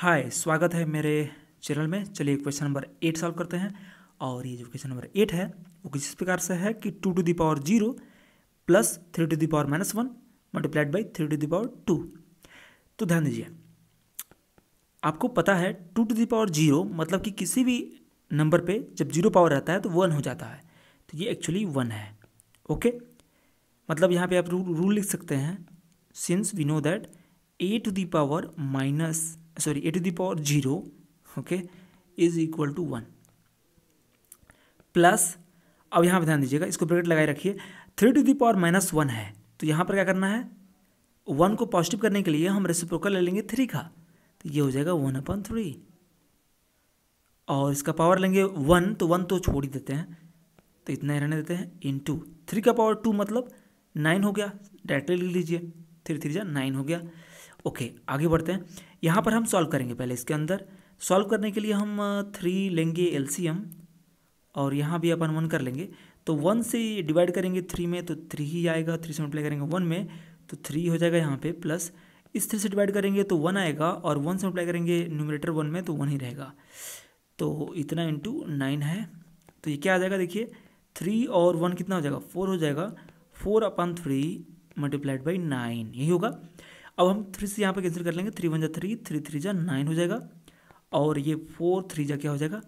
हाय स्वागत है मेरे चैनल में चलिए क्वेश्चन नंबर एट सॉल्व करते हैं और ये जो क्वेश्चन नंबर एट है वो किस प्रकार से है कि two to the power zero plus three to power minus one multiplied by three to power two तो ध्यान दीजिए आपको पता है टू टू दावर जीरो मतलब कि किसी भी नंबर पे जब जीरो पावर रहता है तो वन हो जाता है तो ये एक्चुअली वन है ओके मतलब यहाँ पे आप रूल लिख सकते हैं since we know that A to power minus sorry A to the power zero okay is equal to one plus अब यहाँ पर ध्यान दीजिएगा इसको ब्रैकेट लगाए रखिए three to the power minus one है तो यहाँ पर क्या करना है वन को पॉजिटिव करने के लिए हम रेसिप्रोकल ले लेंगे थ्री का तो ये हो जाएगा वन अपॉन थ्री और इसका पावर लेंगे वन तो वन तो छोड़ ही देते हैं तो इतना ही रहने देते हैं इन टू थ्री का पावर टू मतलब नाइन हो गया डायरेक्टली लिख लीजिए थ्री थ्री जा नाइन हो गया ओके आगे बढ़ते हैं यहाँ पर हम सॉल्व करेंगे पहले इसके अंदर सॉल्व करने के लिए हम थ्री लेंगे एल और यहाँ भी अपन वन कर लेंगे तो वन से डिवाइड करेंगे थ्री में तो थ्री ही आएगा थ्री से मल्टीप्लाई करेंगे वन में तो थ्री हो जाएगा यहाँ पे प्लस इस थ्री से डिवाइड करेंगे तो वन आएगा और वन से मल्टीप्लाई करेंगे न्यूमिनेटर वन में तो वन ही रहेगा तो इतना इंटू नाइन है तो ये क्या आ जाएगा देखिए थ्री और वन कितना हो जाएगा फोर हो जाएगा four upon three multiplied by nine यही होगा अब हम थ्री से यहाँ पर कैंसिल कर लेंगे थ्री वन जा थ्री थ्री थ्री जा नाइन हो जाएगा और ये फोर थ्री जा क्या हो जाएगा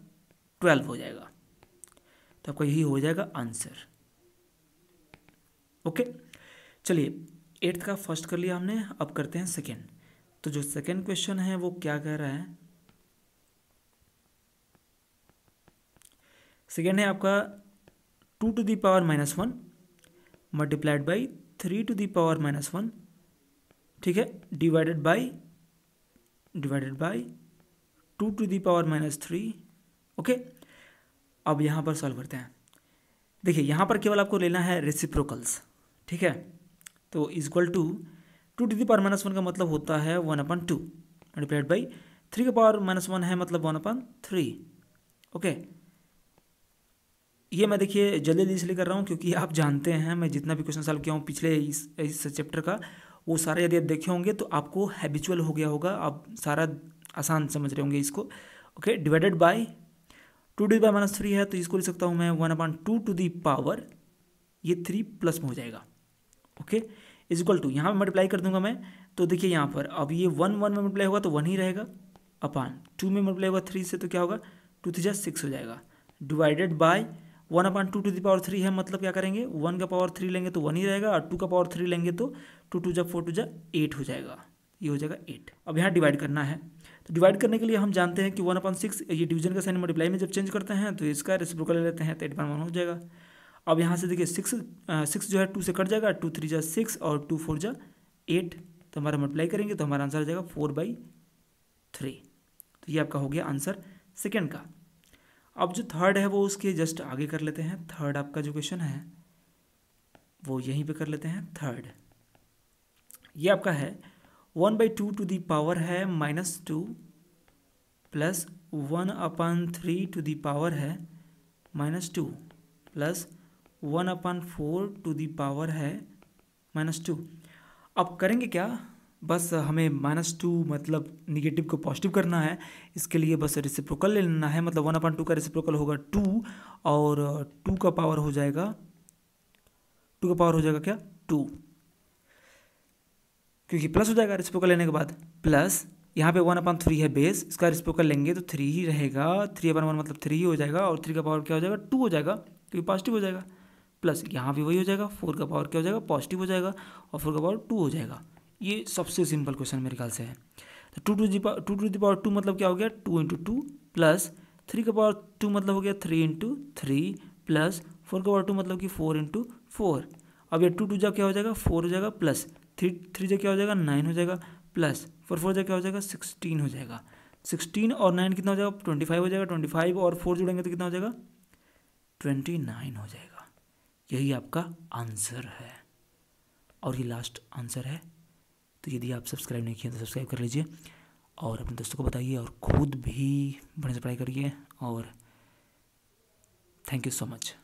ट्वेल्व हो जाएगा तो आपका यही हो जाएगा आंसर ओके चलिए एट्थ का फर्स्ट कर लिया हमने अब करते हैं सेकेंड तो जो सेकेंड क्वेश्चन है वो क्या कह रहा है सेकेंड है आपका two to the power minus one multiplied by three to the power minus one ठीक है divided by divided by two to the power minus three okay अब यहाँ पर सॉल्व करते हैं देखिए यहाँ पर केवल आपको लेना है रेसिप्रोकल्स ठीक है तो is equal to two to the power minus one का मतलब होता है one upon two multiplied by three का पावर माइनस वन है मतलब वन अपन थ्री ओके ये मैं देखिए जल्दी जल्दी इसलिए कर रहा हूँ क्योंकि आप जानते हैं मैं जितना भी क्वेश्चन सॉल्व किया हूँ पिछले इस इस चैप्टर का वो सारे यदि आप देखे होंगे तो आपको हैबिचुअल हो गया होगा आप सारा आसान समझ रहे होंगे इसको okay divided by two the by minus three है तो इसको लिख सकता हूँ मैं one upon two to the power ये थ्री प्लस में हो जाएगा ओके इज इक्वल टू यहाँ पर मल्टीप्लाई कर दूंगा मैं तो देखिए यहाँ पर अब ये वन वन में मल्टीप्लाई होगा तो वन ही रहेगा अपान टू में मल्टीप्लाई होगा थ्री से तो क्या होगा टू थ्री जा सिक्स हो जाएगा divided by one upon two to the power three है मतलब क्या करेंगे वन का पावर थ्री लेंगे तो वन ही रहेगा और टू का पावर थ्री लेंगे तो टू टू जब फोर टू जब एट हो जाएगा ये हो जाएगा एट अब यहाँ डिवाइड करना है तो डिवाइड करने के लिए हम जानते हैं कि वन अपॉन सिक्स ये डिवीजन का साइन मल्टीप्लाई में जब चेंज करते हैं तो इसका रेसिप्रोकल ले लेते हैं तो एट वन वन हो जाएगा अब यहाँ से देखिए सिक्स सिक्स जो है टू से कट जाएगा टू थ्री जा सिक्स और टू फोर जा एट तो हमारा मल्टीप्लाई करेंगे तो हमारा आंसर आ जाएगा फोर बाई थ्री तो ये आपका हो गया आंसर सेकेंड का अब जो थर्ड है वो उसके जस्ट आगे कर लेते हैं थर्ड आपका जो क्वेश्चन है वो यहीं पे कर लेते हैं थर्ड ये आपका है one by two to the power है minus two plus one upon three to the power है minus two plus one upon four to the power है माइनस टू अब करेंगे क्या बस हमें माइनस टू मतलब निगेटिव को पॉजिटिव करना है इसके लिए बस रिसिप्रोकल ले लेना है मतलब वन अपॉइंट टू का रिसिप्रोकल होगा टू और टू uh, का पावर हो जाएगा टू का पावर हो जाएगा क्या टू क्योंकि प्लस हो जाएगा रिसिप्रोकल लेने के बाद प्लस यहाँ पे वन अपन थ्री है बेस इसका रिसिप्रोकल लेंगे तो थ्री ही रहेगा थ्री अपॉन वन मतलब थ्री ही हो जाएगा और थ्री का पावर क्या हो जाएगा टू हो जाएगा क्योंकि पॉजिटिव हो जाएगा प्लस यहाँ भी वही हो जाएगा फोर का पावर क्या हो जाएगा पॉजिटिव हो जाएगा और फोर का पावर टू हो जाएगा ये सबसे सिंपल क्वेश्चन मेरे ख्याल से है तो टू टू जी two to the power two मतलब क्या हो गया two into two plus three का पावर टू मतलब हो गया three into three plus four का पावर टू मतलब कि फोर इंटू फोर अब ये टू टू जा क्या हो जाएगा फोर हो जाएगा प्लस थ्री थ्री जा क्या हो जाएगा नाइन हो जाएगा प्लस फोर फोर जा क्या हो जाएगा सिक्सटीन हो जाएगा सिक्सटीन और नाइन कितना हो जाएगा ट्वेंटी फाइव हो जाएगा ट्वेंटी फाइव और फोर जुड़ेंगे तो कितना हो जाएगा ट्वेंटी नाइन हो जाएगा यही आपका आंसर है और ये लास्ट आंसर है तो यदि आप सब्सक्राइब नहीं किए तो सब्सक्राइब कर लीजिए और अपने दोस्तों को बताइए और खुद भी बढ़िया से पढ़ाई करिए और थैंक यू सो मच